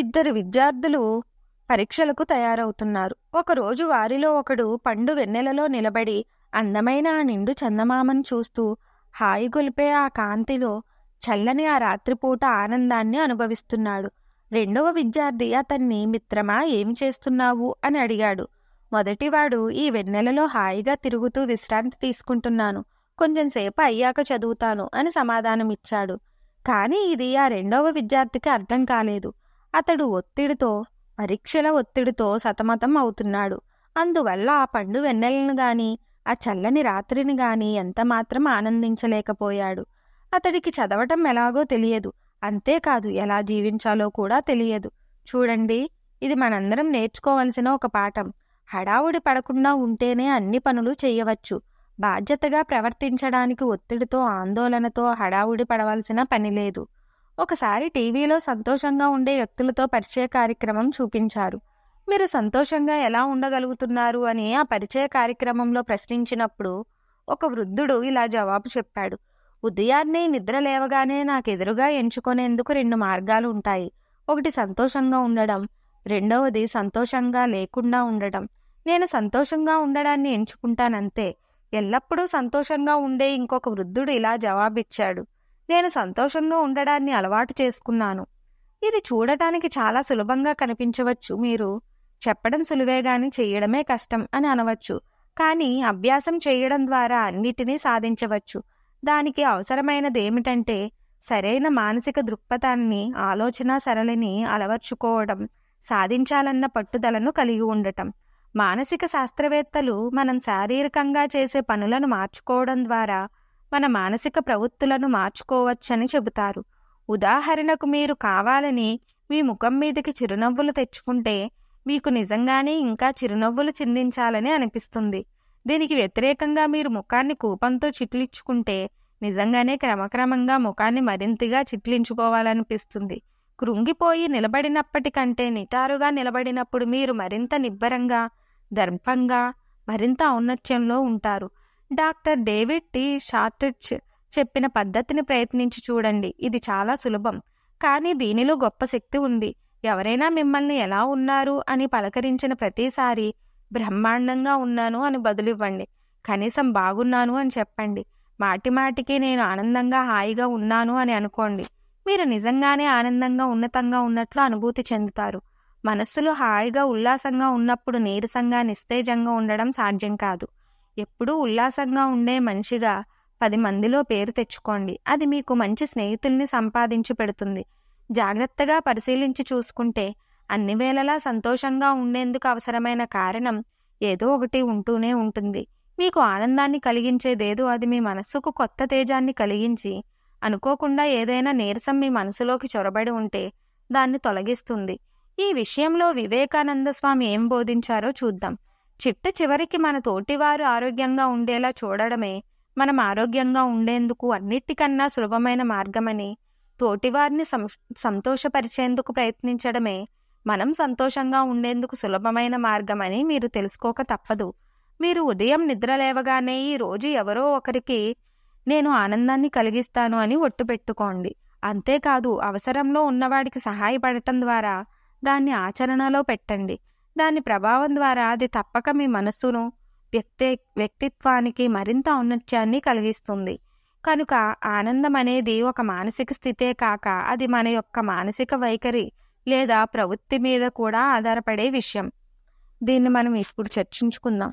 ఇద్దరు విద్యార్థులు పరీక్షలకు తయారవుతున్నారు ఒకరోజు వారిలో ఒకడు పండు వెన్నెలలో నిలబడి అందమైన ఆ నిండు చందమామను చూస్తూ హాయిగొలిపే ఆ కాంతిలో చల్లని ఆ రాత్రిపూట ఆనందాన్ని అనుభవిస్తున్నాడు రెండవ విద్యార్థి అతన్ని మిత్రమా ఏం చేస్తున్నావు అని అడిగాడు మొదటివాడు ఈ వెన్నెలలో హాయిగా తిరుగుతూ విశ్రాంతి తీసుకుంటున్నాను కొంచెంసేపు అయ్యాక చదువుతాను అని సమాధానమిచ్చాడు కానీ ఇది ఆ రెండవ విద్యార్థికి అర్థం కాలేదు అతడు ఒత్తిడితో పరీక్షల ఒత్తిడితో సతమతం అవుతున్నాడు అందువల్ల ఆ పండు వెన్నెలను గాని ఆ చల్లని రాత్రిని గాని ఎంతమాత్రం ఆనందించలేకపోయాడు అతడికి చదవటం ఎలాగో తెలియదు అంతేకాదు ఎలా జీవించాలో కూడా తెలియదు చూడండి ఇది మనందరం నేర్చుకోవలసిన ఒక పాఠం హడావుడి పడకుండా ఉంటేనే అన్ని పనులు చేయవచ్చు బాధ్యతగా ప్రవర్తించడానికి ఒత్తిడితో ఆందోళనతో హడావుడి పడవలసిన పని ఒకసారి టీవీలో సంతోషంగా ఉండే వ్యక్తులతో పరిచయ కార్యక్రమం చూపించారు మీరు సంతోషంగా ఎలా ఉండగలుగుతున్నారు అని ఆ పరిచయ కార్యక్రమంలో ప్రశ్నించినప్పుడు ఒక వృద్ధుడు ఇలా జవాబు చెప్పాడు ఉదయాన్నే నిద్ర లేవగానే నాకు ఎదురుగా ఎంచుకునేందుకు రెండు మార్గాలు ఉంటాయి ఒకటి సంతోషంగా ఉండడం రెండవది సంతోషంగా లేకుండా ఉండడం నేను సంతోషంగా ఉండడాన్ని ఎంచుకుంటానంతే ఎల్లప్పుడూ సంతోషంగా ఉండే ఇంకొక వృద్ధుడు ఇలా జవాబిచ్చాడు నేను సంతోషంగా ఉండడాన్ని అలవాటు చేసుకున్నాను ఇది చూడటానికి చాలా సులభంగా కనిపించవచ్చు మీరు చెప్పడం సులువే గాని చేయడమే కష్టం అని అనవచ్చు కానీ అభ్యాసం చేయడం ద్వారా అన్నిటినీ సాధించవచ్చు దానికి అవసరమైనది ఏమిటంటే సరైన మానసిక దృక్పథాన్ని ఆలోచన సరళిని అలవర్చుకోవడం సాధించాలన్న పట్టుదలను కలిగి ఉండటం మానసిక శాస్త్రవేత్తలు మనం శారీరకంగా చేసే పనులను మార్చుకోవడం ద్వారా మన మానసిక ప్రవృత్తులను మార్చుకోవచ్చని చెబుతారు ఉదాహరణకు మీరు కావాలని మీ ముఖం మీదకి చిరునవ్వులు తెచ్చుకుంటే మీకు నిజంగానే ఇంకా చిరునవ్వులు చిందించాలని అనిపిస్తుంది దీనికి వ్యతిరేకంగా మీరు ముఖాన్ని కూపంతో చిట్లించుకుంటే నిజంగానే క్రమక్రమంగా ముఖాన్ని మరింతగా చిట్లించుకోవాలనిపిస్తుంది కృంగిపోయి నిలబడినప్పటికంటే నిటారుగా నిలబడినప్పుడు మీరు మరింత నిబ్బరంగా దర్పంగా మరింత ఔన్నత్యంలో ఉంటారు డాక్టర్ డేవిడ్ టి షార్టిచ్ చెప్పిన పద్ధతిని ప్రయత్నించి చూడండి ఇది చాలా సులభం కానీ దీనిలో గొప్ప శక్తి ఉంది ఎవరైనా మిమ్మల్ని ఎలా ఉన్నారు అని పలకరించిన ప్రతిసారి బ్రహ్మాండంగా ఉన్నాను అని బదులివ్వండి కనీసం బాగున్నాను అని చెప్పండి మాటి మాటికి నేను ఆనందంగా హాయిగా ఉన్నాను అని అనుకోండి మీరు నిజంగానే ఆనందంగా ఉన్నతంగా ఉన్నట్లు అనుభూతి చెందుతారు మనస్సులో హాయిగా ఉల్లాసంగా ఉన్నప్పుడు నీరసంగా నిస్తేజంగా ఉండడం సాధ్యం కాదు ఎప్పుడూ ఉల్లాసంగా ఉండే మనిషిగా పది మందిలో పేరు తెచ్చుకోండి అది మీకు మంచి స్నేహితుల్ని సంపాదించి పెడుతుంది జాగ్రత్తగా పరిశీలించి చూసుకుంటే అన్ని వేళలా సంతోషంగా ఉండేందుకు అవసరమైన కారణం ఏదో ఒకటి ఉంటూనే ఉంటుంది మీకు ఆనందాన్ని కలిగించేదేదో అది మీ మనస్సుకు కొత్త తేజాన్ని కలిగించి అనుకోకుండా ఏదైనా నీరసం మీ మనసులోకి చొరబడి ఉంటే దాన్ని తొలగిస్తుంది ఈ విషయంలో వివేకానంద స్వామి ఏం బోధించారో చూద్దాం చిట్ట చివరికి మన తోటివారు ఆరోగ్యంగా ఉండేలా చూడడమే మనం ఆరోగ్యంగా ఉండేందుకు అన్నిటికన్నా సులభమైన మార్గమని తోటివారిని సంతోషపరిచేందుకు ప్రయత్నించడమే మనం సంతోషంగా ఉండేందుకు సులభమైన మార్గమని మీరు తెలుసుకోక తప్పదు మీరు ఉదయం నిద్ర లేవగానే ఈ రోజు ఎవరో ఒకరికి నేను ఆనందాన్ని కలిగిస్తాను అని ఒట్టు పెట్టుకోండి అంతేకాదు అవసరంలో ఉన్నవాడికి సహాయపడటం ద్వారా దాన్ని ఆచరణలో పెట్టండి దాని ప్రభావం ద్వారా అది తప్పక మీ మనస్సును వ్యక్తి వ్యక్తిత్వానికి మరింత ఔన్నత్యాన్ని కలిగిస్తుంది కనుక ఆనందం అనేది ఒక మానసిక స్థితే కాక అది మన యొక్క మానసిక వైఖరి లేదా ప్రవృత్తి మీద కూడా ఆధారపడే విషయం దీన్ని మనం ఇప్పుడు చర్చించుకుందాం